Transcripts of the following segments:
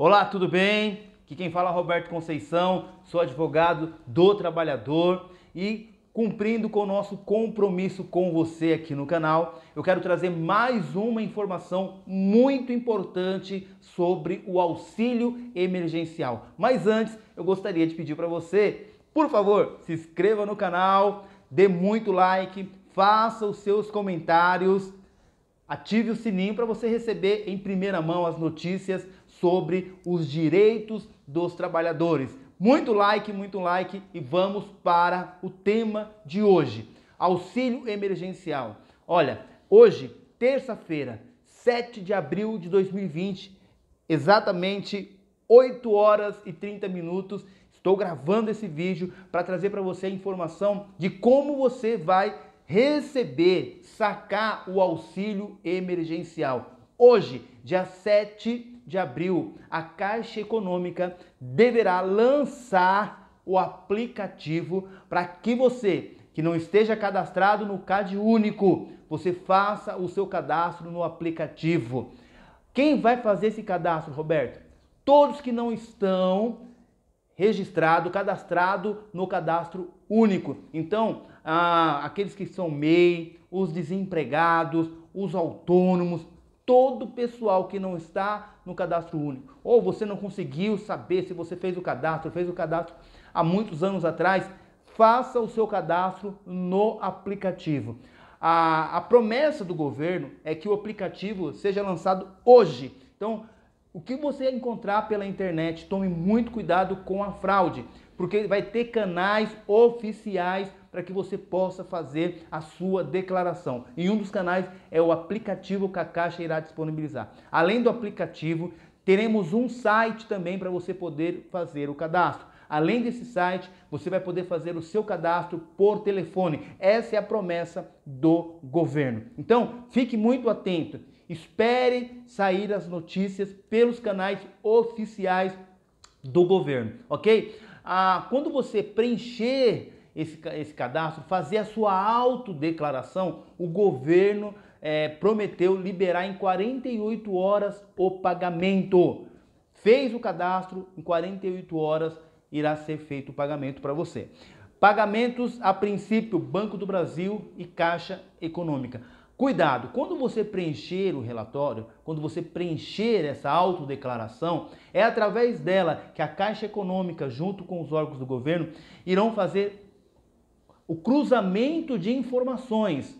Olá, tudo bem? Aqui quem fala é Roberto Conceição, sou advogado do trabalhador e cumprindo com o nosso compromisso com você aqui no canal, eu quero trazer mais uma informação muito importante sobre o auxílio emergencial. Mas antes, eu gostaria de pedir para você, por favor, se inscreva no canal, dê muito like, faça os seus comentários Ative o sininho para você receber em primeira mão as notícias sobre os direitos dos trabalhadores. Muito like, muito like e vamos para o tema de hoje: auxílio emergencial. Olha, hoje, terça-feira, 7 de abril de 2020, exatamente 8 horas e 30 minutos, estou gravando esse vídeo para trazer para você a informação de como você vai receber, sacar o auxílio emergencial. Hoje, dia 7 de abril, a Caixa Econômica deverá lançar o aplicativo para que você que não esteja cadastrado no CAD único, você faça o seu cadastro no aplicativo. Quem vai fazer esse cadastro, Roberto? Todos que não estão registrado, cadastrado no cadastro único. Então, ah, aqueles que são MEI, os desempregados, os autônomos, todo o pessoal que não está no cadastro único. Ou você não conseguiu saber se você fez o cadastro, fez o cadastro há muitos anos atrás, faça o seu cadastro no aplicativo. A, a promessa do governo é que o aplicativo seja lançado hoje. Então, o que você encontrar pela internet, tome muito cuidado com a fraude, porque vai ter canais oficiais para que você possa fazer a sua declaração. E um dos canais é o aplicativo que a Caixa irá disponibilizar. Além do aplicativo, teremos um site também para você poder fazer o cadastro. Além desse site, você vai poder fazer o seu cadastro por telefone. Essa é a promessa do governo. Então, fique muito atento. Espere sair as notícias pelos canais oficiais do governo, ok? Ah, quando você preencher esse, esse cadastro, fazer a sua autodeclaração, o governo é, prometeu liberar em 48 horas o pagamento. Fez o cadastro, em 48 horas irá ser feito o pagamento para você. Pagamentos a princípio Banco do Brasil e Caixa Econômica. Cuidado, quando você preencher o relatório, quando você preencher essa autodeclaração, é através dela que a Caixa Econômica, junto com os órgãos do governo, irão fazer o cruzamento de informações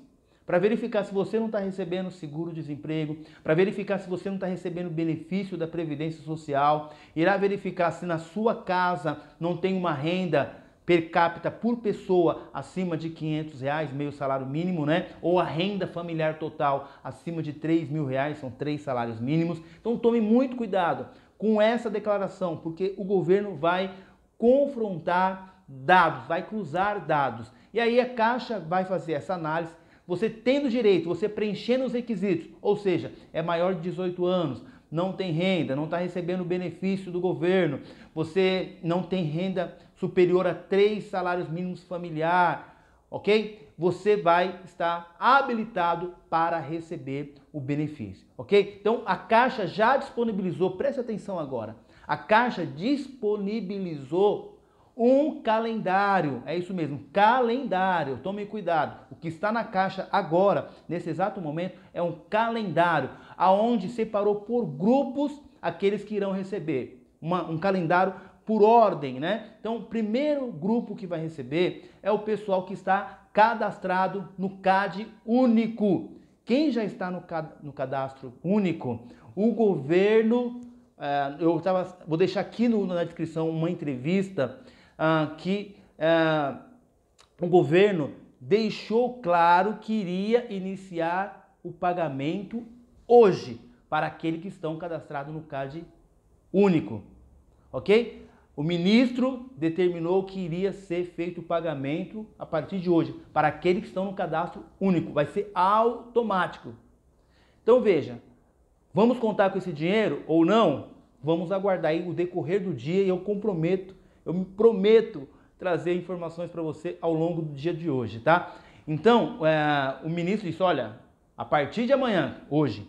para verificar se você não está recebendo seguro-desemprego, para verificar se você não está recebendo benefício da Previdência Social, irá verificar se na sua casa não tem uma renda per capita por pessoa acima de 500 reais, meio salário mínimo, né? Ou a renda familiar total acima de 3 mil reais, são três salários mínimos. Então tome muito cuidado com essa declaração, porque o governo vai confrontar dados, vai cruzar dados. E aí a Caixa vai fazer essa análise, você tendo direito, você preenchendo os requisitos, ou seja, é maior de 18 anos, não tem renda, não está recebendo benefício do governo, você não tem renda superior a três salários mínimos familiar, ok? Você vai estar habilitado para receber o benefício, ok? Então a Caixa já disponibilizou, preste atenção agora, a Caixa disponibilizou um calendário, é isso mesmo, calendário. Tome cuidado. O que está na caixa agora, nesse exato momento, é um calendário, aonde separou por grupos aqueles que irão receber. Uma, um calendário por ordem, né? Então, o primeiro grupo que vai receber é o pessoal que está cadastrado no CAD único. Quem já está no, no cadastro único? O governo. Eh, eu tava, vou deixar aqui no, na descrição uma entrevista ah, que ah, o governo deixou claro que iria iniciar o pagamento hoje para aqueles que estão cadastrados no CAD único, ok? O ministro determinou que iria ser feito o pagamento a partir de hoje para aqueles que estão no cadastro único, vai ser automático. Então veja, vamos contar com esse dinheiro ou não? Vamos aguardar aí o decorrer do dia e eu comprometo eu me prometo trazer informações para você ao longo do dia de hoje, tá? Então, é, o ministro disse: olha, a partir de amanhã, hoje,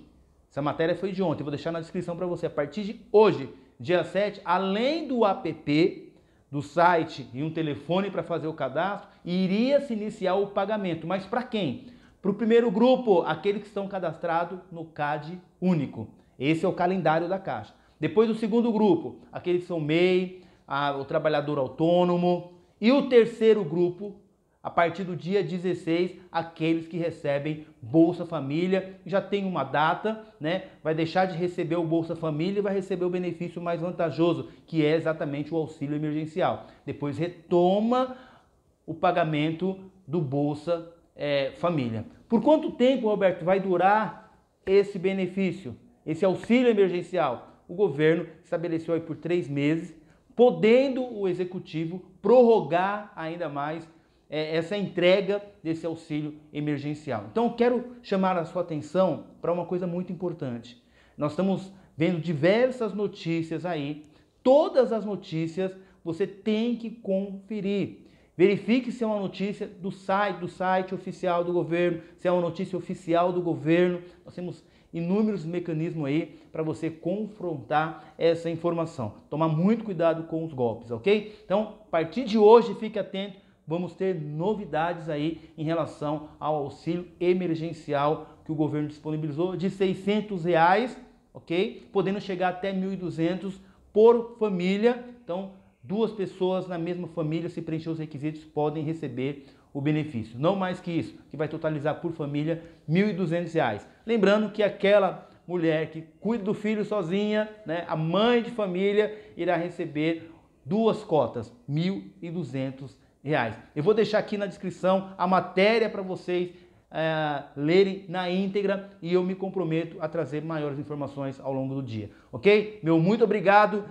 essa matéria foi de ontem, vou deixar na descrição para você. A partir de hoje, dia 7, além do app, do site e um telefone para fazer o cadastro, iria se iniciar o pagamento. Mas para quem? Para o primeiro grupo, aqueles que estão cadastrados no CAD único. Esse é o calendário da Caixa. Depois do segundo grupo, aqueles que são MEI, a, o trabalhador autônomo. E o terceiro grupo, a partir do dia 16, aqueles que recebem Bolsa Família, já tem uma data, né? Vai deixar de receber o Bolsa Família e vai receber o benefício mais vantajoso, que é exatamente o auxílio emergencial. Depois retoma o pagamento do Bolsa é, Família. Por quanto tempo, Roberto, vai durar esse benefício, esse auxílio emergencial? O governo estabeleceu aí por três meses podendo o executivo prorrogar ainda mais é, essa entrega desse auxílio emergencial. Então, eu quero chamar a sua atenção para uma coisa muito importante. Nós estamos vendo diversas notícias aí, todas as notícias você tem que conferir. Verifique se é uma notícia do site, do site oficial do governo, se é uma notícia oficial do governo. Nós temos inúmeros mecanismos aí para você confrontar essa informação. Tomar muito cuidado com os golpes, ok? Então, a partir de hoje, fique atento, vamos ter novidades aí em relação ao auxílio emergencial que o governo disponibilizou de 600 reais, ok? Podendo chegar até 1.200 por família. Então, duas pessoas na mesma família, se preencher os requisitos, podem receber o benefício. Não mais que isso, que vai totalizar por família R$ 1.200. Lembrando que aquela mulher que cuida do filho sozinha, né, a mãe de família, irá receber duas cotas, R$ 1.200. Eu vou deixar aqui na descrição a matéria para vocês é, lerem na íntegra e eu me comprometo a trazer maiores informações ao longo do dia, ok? Meu muito obrigado.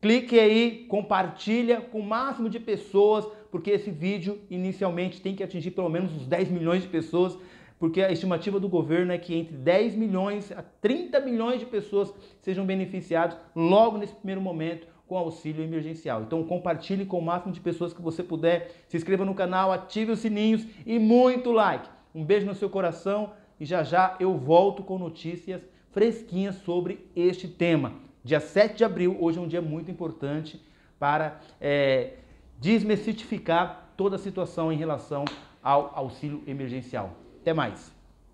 Clique aí, compartilha com o máximo de pessoas, porque esse vídeo inicialmente tem que atingir pelo menos uns 10 milhões de pessoas, porque a estimativa do governo é que entre 10 milhões a 30 milhões de pessoas sejam beneficiados logo nesse primeiro momento com auxílio emergencial. Então compartilhe com o máximo de pessoas que você puder, se inscreva no canal, ative os sininhos e muito like. Um beijo no seu coração e já já eu volto com notícias fresquinhas sobre este tema. Dia 7 de abril, hoje é um dia muito importante para é, desmistificar toda a situação em relação ao auxílio emergencial. Até mais!